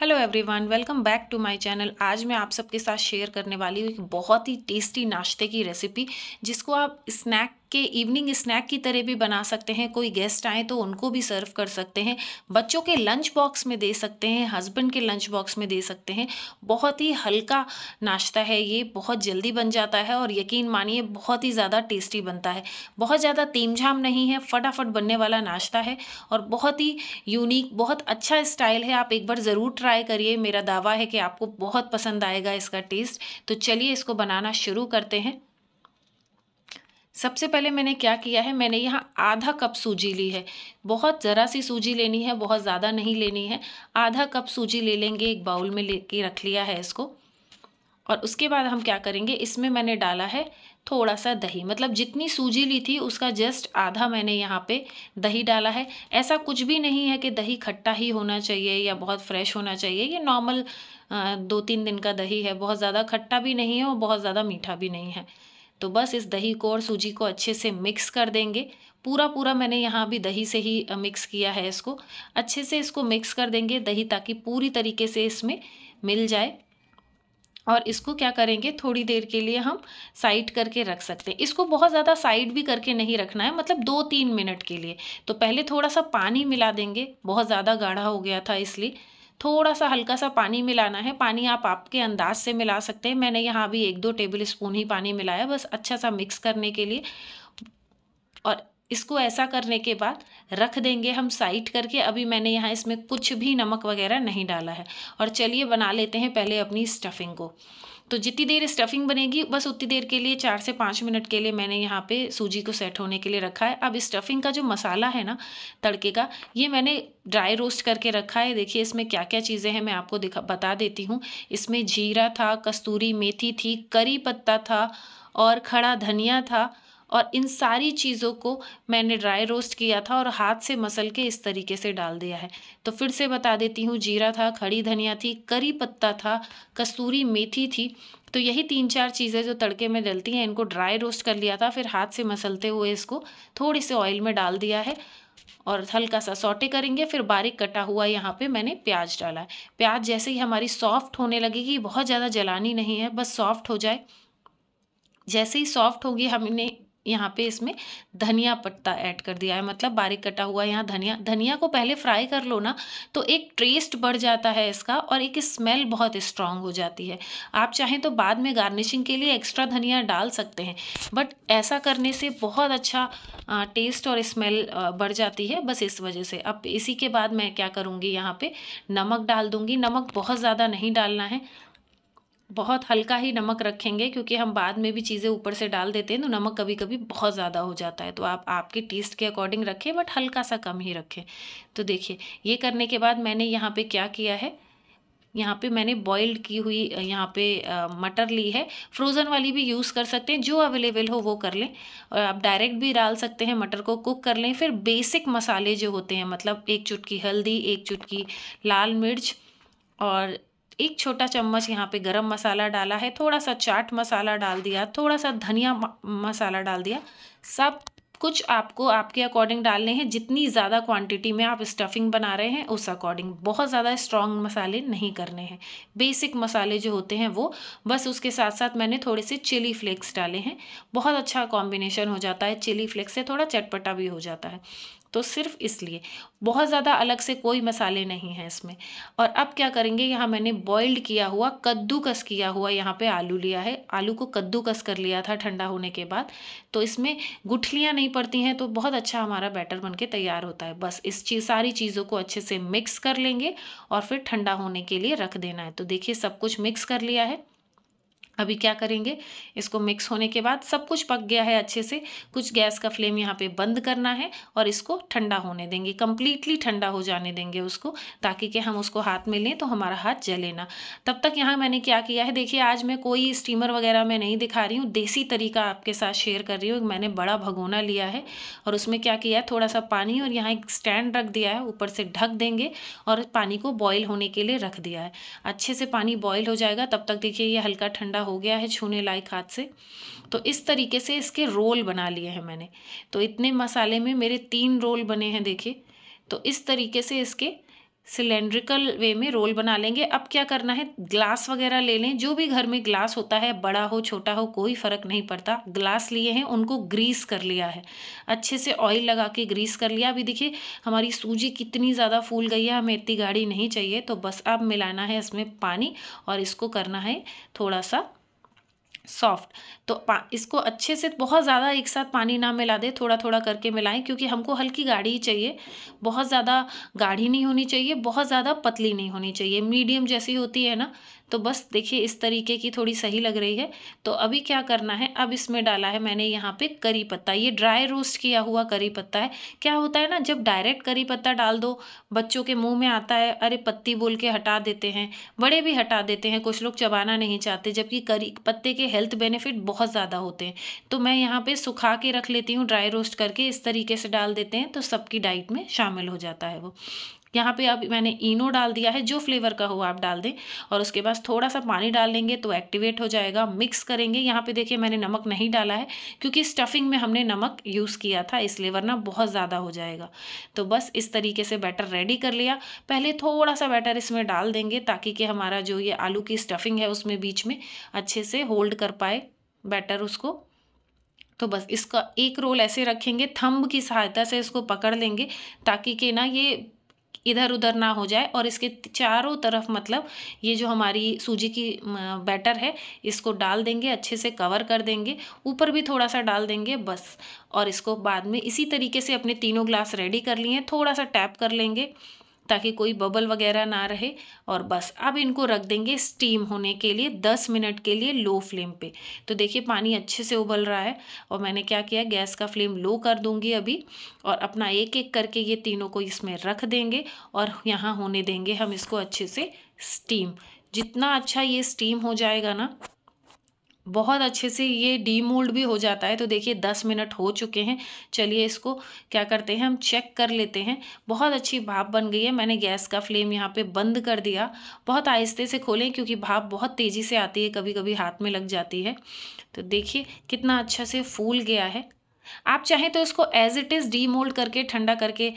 hello everyone welcome back to my channel आज मैं आप सबके साथ शेयर करने वाली हूँ एक बहुत ही टेस्टी नाश्ते की रेसिपी जिसको आप स्नैक के इवनिंग स्नैक की तरह भी बना सकते हैं कोई गेस्ट आए तो उनको भी सर्व कर सकते हैं बच्चों के लंच बॉक्स में दे सकते हैं हस्बैंड के लंच बॉक्स में दे सकते हैं बहुत ही हल्का नाश्ता है ये बहुत जल्दी बन जाता है और यकीन मानिए बहुत ही ज़्यादा टेस्टी बनता है बहुत ज़्यादा तेमझाम नहीं है फटाफट बनने वाला नाश्ता है और बहुत ही यूनिक बहुत अच्छा स्टाइल है आप एक बार ज़रूर ट्राई करिए मेरा दावा है कि आपको बहुत पसंद आएगा इसका टेस्ट तो चलिए इसको बनाना शुरू करते हैं सबसे पहले मैंने क्या किया है मैंने यहाँ आधा कप सूजी ली है बहुत ज़रा सी सूजी लेनी है बहुत ज़्यादा नहीं लेनी है आधा कप सूजी ले लेंगे एक बाउल में लेके रख लिया है इसको और उसके बाद हम क्या करेंगे इसमें मैंने डाला है थोड़ा सा दही मतलब जितनी सूजी ली थी उसका जस्ट आधा मैंने यहाँ पे दही डाला है ऐसा कुछ भी नहीं है कि दही खट्टा ही होना चाहिए या बहुत फ्रेश होना चाहिए ये नॉर्मल दो तीन दिन का दही है बहुत ज़्यादा खट्टा भी नहीं है और बहुत ज़्यादा मीठा भी नहीं है तो बस इस दही को और सूजी को अच्छे से मिक्स कर देंगे पूरा पूरा मैंने यहाँ भी दही से ही मिक्स किया है इसको अच्छे से इसको मिक्स कर देंगे दही ताकि पूरी तरीके से इसमें मिल जाए और इसको क्या करेंगे थोड़ी देर के लिए हम साइड करके रख सकते हैं इसको बहुत ज़्यादा साइड भी करके नहीं रखना है मतलब दो तीन मिनट के लिए तो पहले थोड़ा सा पानी मिला देंगे बहुत ज़्यादा गाढ़ा हो गया था इसलिए थोड़ा सा हल्का सा पानी मिलाना है पानी आप आपके अंदाज से मिला सकते हैं मैंने यहाँ भी एक दो टेबल स्पून ही पानी मिलाया बस अच्छा सा मिक्स करने के लिए और इसको ऐसा करने के बाद रख देंगे हम साइड करके अभी मैंने यहाँ इसमें कुछ भी नमक वगैरह नहीं डाला है और चलिए बना लेते हैं पहले अपनी स्टफिंग को तो जितनी देर स्टफिंग बनेगी बस उतनी देर के लिए चार से पाँच मिनट के लिए मैंने यहाँ पे सूजी को सेट होने के लिए रखा है अब स्टफिंग का जो मसाला है ना तड़के का ये मैंने ड्राई रोस्ट करके रखा है देखिए इसमें क्या क्या चीज़ें हैं मैं आपको दिखा बता देती हूँ इसमें जीरा था कस्तूरी मेथी थी करी पत्ता था और खड़ा धनिया था और इन सारी चीज़ों को मैंने ड्राई रोस्ट किया था और हाथ से मसल के इस तरीके से डाल दिया है तो फिर से बता देती हूँ जीरा था खड़ी धनिया थी करी पत्ता था कस्तूरी मेथी थी तो यही तीन चार चीज़ें जो तड़के में डलती हैं इनको ड्राई रोस्ट कर लिया था फिर हाथ से मसलते हुए इसको थोड़ी से ऑयल में डाल दिया है और हल्का सा सॉटे करेंगे फिर बारीक कटा हुआ यहाँ पे मैंने प्याज डाला है प्याज जैसे ही हमारी सॉफ्ट होने लगेगी बहुत ज़्यादा जलानी नहीं है बस सॉफ्ट हो जाए जैसे ही सॉफ्ट होगी हमने यहाँ पे इसमें धनिया पत्ता ऐड कर दिया है मतलब बारीक कटा हुआ यहाँ धनिया धनिया को पहले फ्राई कर लो ना तो एक टेस्ट बढ़ जाता है इसका और एक स्मेल बहुत स्ट्रांग हो जाती है आप चाहें तो बाद में गार्निशिंग के लिए एक्स्ट्रा धनिया डाल सकते हैं बट ऐसा करने से बहुत अच्छा टेस्ट और स्मेल बढ़ जाती है बस इस वजह से अब इसी के बाद मैं क्या करूँगी यहाँ पर नमक डाल दूँगी नमक बहुत ज़्यादा नहीं डालना है बहुत हल्का ही नमक रखेंगे क्योंकि हम बाद में भी चीज़ें ऊपर से डाल देते हैं तो नमक कभी कभी बहुत ज़्यादा हो जाता है तो आप आपके टेस्ट के अकॉर्डिंग रखें बट हल्का सा कम ही रखें तो देखिए ये करने के बाद मैंने यहाँ पे क्या किया है यहाँ पे मैंने बॉइल्ड की हुई यहाँ पे मटर ली है फ्रोज़न वाली भी यूज़ कर सकते हैं जो अवेलेबल हो वो कर लें और आप डायरेक्ट भी डाल सकते हैं मटर को कुक कर लें फिर बेसिक मसाले जो होते हैं मतलब एक चुटकी हल्दी एक चुटकी लाल मिर्च और एक छोटा चम्मच यहाँ पे गरम मसाला डाला है थोड़ा सा चाट मसाला डाल दिया थोड़ा सा धनिया मसाला डाल दिया सब कुछ आपको आपके अकॉर्डिंग डालने हैं जितनी ज़्यादा क्वांटिटी में आप स्टफिंग बना रहे हैं उस अकॉर्डिंग बहुत ज़्यादा स्ट्रॉन्ग मसाले नहीं करने हैं बेसिक मसाले जो होते हैं वो बस उसके साथ साथ मैंने थोड़े से चिली फ्लेक्स डाले हैं बहुत अच्छा कॉम्बिनेशन हो जाता है चिली फ्लेक्स से थोड़ा चटपटा भी हो जाता है तो सिर्फ इसलिए बहुत ज़्यादा अलग से कोई मसाले नहीं हैं इसमें और अब क्या करेंगे यहाँ मैंने बॉइल्ड किया हुआ कद्दूकस किया हुआ यहाँ पे आलू लिया है आलू को कद्दूकस कर लिया था ठंडा होने के बाद तो इसमें गुठलियाँ नहीं पड़ती हैं तो बहुत अच्छा हमारा बैटर बन के तैयार होता है बस इस चीज़ सारी चीज़ों को अच्छे से मिक्स कर लेंगे और फिर ठंडा होने के लिए रख देना है तो देखिए सब कुछ मिक्स कर लिया है अभी क्या करेंगे इसको मिक्स होने के बाद सब कुछ पक गया है अच्छे से कुछ गैस का फ्लेम यहाँ पे बंद करना है और इसको ठंडा होने देंगे कम्प्लीटली ठंडा हो जाने देंगे उसको ताकि कि हम उसको हाथ में लें तो हमारा हाथ जले ना तब तक यहाँ मैंने क्या किया है देखिए आज मैं कोई स्टीमर वगैरह मैं नहीं दिखा रही हूँ देसी तरीका आपके साथ शेयर कर रही हूँ मैंने बड़ा भगोना लिया है और उसमें क्या किया है थोड़ा सा पानी और यहाँ एक स्टैंड रख दिया है ऊपर से ढक देंगे और पानी को बॉयल होने के लिए रख दिया है अच्छे से पानी बॉयल हो जाएगा तब तक देखिए ये हल्का ठंडा हो गया है छूने लायक हाथ से तो इस तरीके से इसके रोल बना लिए हैं मैंने तो इतने मसाले में मेरे तीन रोल बने हैं देखिए तो इस तरीके से इसके सिलेंड्रिकल वे में रोल बना लेंगे अब क्या करना है ग्लास वगैरह ले लें जो भी घर में ग्लास होता है बड़ा हो छोटा हो कोई फ़र्क नहीं पड़ता ग्लास लिए हैं उनको ग्रीस कर लिया है अच्छे से ऑयल लगा के ग्रीस कर लिया अभी देखिए हमारी सूजी कितनी ज़्यादा फूल गई है हमें इतनी गाढ़ी नहीं चाहिए तो बस अब मिलाना है इसमें पानी और इसको करना है थोड़ा सा सॉफ्ट तो इसको अच्छे से बहुत ज़्यादा एक साथ पानी ना मिला दे थोड़ा थोड़ा करके मिलाएं क्योंकि हमको हल्की गाढ़ी ही चाहिए बहुत ज़्यादा गाढ़ी नहीं होनी चाहिए बहुत ज़्यादा पतली नहीं होनी चाहिए मीडियम जैसी होती है ना तो बस देखिए इस तरीके की थोड़ी सही लग रही है तो अभी क्या करना है अब इसमें डाला है मैंने यहाँ पे करी पत्ता ये ड्राई रोस्ट किया हुआ करी पत्ता है क्या होता है ना जब डायरेक्ट करी पत्ता डाल दो बच्चों के मुंह में आता है अरे पत्ती बोल के हटा देते हैं बड़े भी हटा देते हैं कुछ लोग चबाना नहीं चाहते जबकि करी पत्ते के हेल्थ बेनिफिट बहुत ज़्यादा होते हैं तो मैं यहाँ पे सुखा के रख लेती हूँ ड्राई रोस्ट करके इस तरीके से डाल देते हैं तो सबकी डाइट में शामिल हो जाता है वो यहाँ पे अब मैंने इनो डाल दिया है जो फ्लेवर का हो आप डाल दें और उसके बाद थोड़ा सा पानी डाल लेंगे तो एक्टिवेट हो जाएगा मिक्स करेंगे यहाँ पे देखिए मैंने नमक नहीं डाला है क्योंकि स्टफिंग में हमने नमक यूज़ किया था इसलिए वरना बहुत ज़्यादा हो जाएगा तो बस इस तरीके से बैटर रेडी कर लिया पहले थोड़ा सा बैटर इसमें डाल देंगे ताकि कि हमारा जो ये आलू की स्टफिंग है उसमें बीच में अच्छे से होल्ड कर पाए बैटर उसको तो बस इसका एक रोल ऐसे रखेंगे थंब की सहायता से इसको पकड़ लेंगे ताकि कि ना ये इधर उधर ना हो जाए और इसके चारों तरफ मतलब ये जो हमारी सूजी की बैटर है इसको डाल देंगे अच्छे से कवर कर देंगे ऊपर भी थोड़ा सा डाल देंगे बस और इसको बाद में इसी तरीके से अपने तीनों ग्लास रेडी कर लिए थोड़ा सा टैप कर लेंगे ताकि कोई बबल वगैरह ना रहे और बस अब इनको रख देंगे स्टीम होने के लिए दस मिनट के लिए लो फ्लेम पे तो देखिए पानी अच्छे से उबल रहा है और मैंने क्या किया गैस का फ्लेम लो कर दूंगी अभी और अपना एक एक करके ये तीनों को इसमें रख देंगे और यहाँ होने देंगे हम इसको अच्छे से स्टीम जितना अच्छा ये स्टीम हो जाएगा ना बहुत अच्छे से ये डी मोल्ड भी हो जाता है तो देखिए दस मिनट हो चुके हैं चलिए इसको क्या करते हैं हम चेक कर लेते हैं बहुत अच्छी भाप बन गई है मैंने गैस का फ्लेम यहाँ पे बंद कर दिया बहुत आहिस्ते से खोलें क्योंकि भाप बहुत तेज़ी से आती है कभी कभी हाथ में लग जाती है तो देखिए कितना अच्छा से फूल गया है आप चाहें तो इसको as it is demould करके ठंडा करके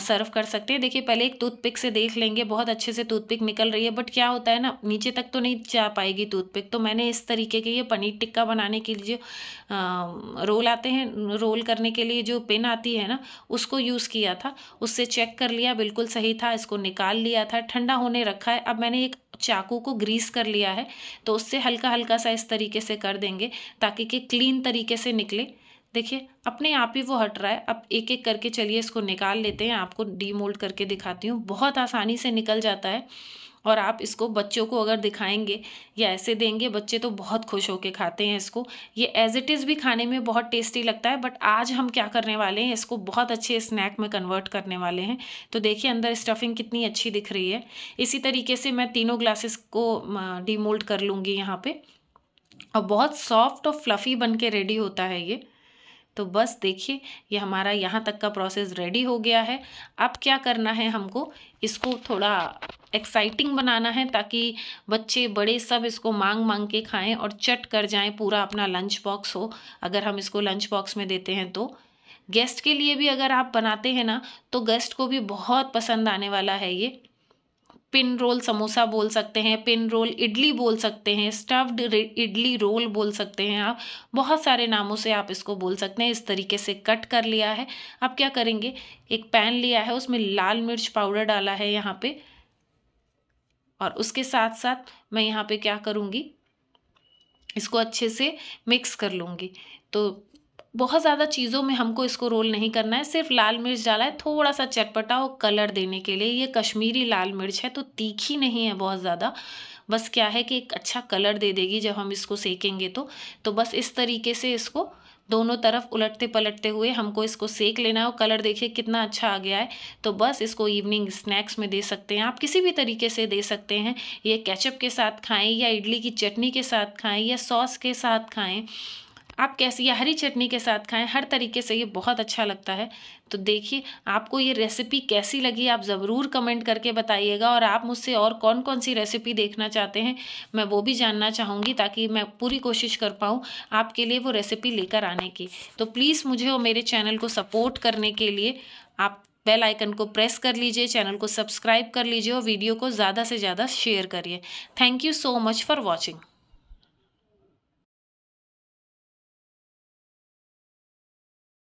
सर्व कर सकते हैं देखिए पहले एक टूथपिक से देख लेंगे बहुत अच्छे से टूथपिक निकल रही है बट क्या होता है ना नीचे तक तो नहीं जा पाएगी टूथपिक तो मैंने इस तरीके के ये पनीर टिक्का बनाने के लिए रोल आते हैं रोल करने के लिए जो पिन आती है ना उसको यूज़ किया था उससे चेक कर लिया बिल्कुल सही था इसको निकाल लिया था ठंडा होने रखा है अब मैंने एक चाकू को ग्रीस कर लिया है तो उससे हल्का हल्का सा इस तरीके से कर देंगे ताकि कि क्लीन तरीके से निकले देखिए अपने आप ही वो हट रहा है अब एक एक करके चलिए इसको निकाल लेते हैं आपको डीमोल्ड करके दिखाती हूँ बहुत आसानी से निकल जाता है और आप इसको बच्चों को अगर दिखाएंगे या ऐसे देंगे बच्चे तो बहुत खुश होकर खाते हैं इसको ये एज इट इज़ भी खाने में बहुत टेस्टी लगता है बट आज हम क्या करने वाले हैं इसको बहुत अच्छे स्नैक में कन्वर्ट करने वाले हैं तो देखिए अंदर स्टफिंग कितनी अच्छी दिख रही है इसी तरीके से मैं तीनों ग्लासेस को डीमोल्ड कर लूँगी यहाँ पर और बहुत सॉफ्ट और फ्लफ़ी बन के रेडी होता है ये तो बस देखिए ये हमारा यहाँ तक का प्रोसेस रेडी हो गया है अब क्या करना है हमको इसको थोड़ा एक्साइटिंग बनाना है ताकि बच्चे बड़े सब इसको मांग मांग के खाएं और चट कर जाएं पूरा अपना लंच बॉक्स हो अगर हम इसको लंच बॉक्स में देते हैं तो गेस्ट के लिए भी अगर आप बनाते हैं ना तो गेस्ट को भी बहुत पसंद आने वाला है ये पिन रोल समोसा बोल सकते हैं पिन रोल इडली बोल सकते हैं स्टफ्ड इडली रोल बोल सकते हैं आप बहुत सारे नामों से आप इसको बोल सकते हैं इस तरीके से कट कर लिया है आप क्या करेंगे एक पैन लिया है उसमें लाल मिर्च पाउडर डाला है यहाँ पे और उसके साथ साथ मैं यहाँ पे क्या करूँगी इसको अच्छे से मिक्स कर लूँगी तो बहुत ज़्यादा चीज़ों में हमको इसको रोल नहीं करना है सिर्फ लाल मिर्च डाला है थोड़ा सा चटपटा और कलर देने के लिए ये कश्मीरी लाल मिर्च है तो तीखी नहीं है बहुत ज़्यादा बस क्या है कि एक अच्छा कलर दे देगी जब हम इसको सेकेंगे तो तो बस इस तरीके से इसको दोनों तरफ उलटते पलटते हुए हमको इसको सेक लेना है और कलर देखिए कितना अच्छा आ गया है तो बस इसको इवनिंग स्नैक्स में दे सकते हैं आप किसी भी तरीके से दे सकते हैं ये केचप के साथ खाएं या इडली की चटनी के साथ खाएं या सॉस के साथ खाएं आप कैसे या हरी चटनी के साथ खाएं हर तरीके से ये बहुत अच्छा लगता है तो देखिए आपको ये रेसिपी कैसी लगी आप ज़रूर कमेंट करके बताइएगा और आप मुझसे और कौन कौन सी रेसिपी देखना चाहते हैं मैं वो भी जानना चाहूँगी ताकि मैं पूरी कोशिश कर पाऊँ आपके लिए वो रेसिपी लेकर आने की तो प्लीज़ मुझे और मेरे चैनल को सपोर्ट करने के लिए आप बेल आइकन को प्रेस कर लीजिए चैनल को सब्सक्राइब कर लीजिए और वीडियो को ज़्यादा से ज़्यादा शेयर करिए thank you so much for watching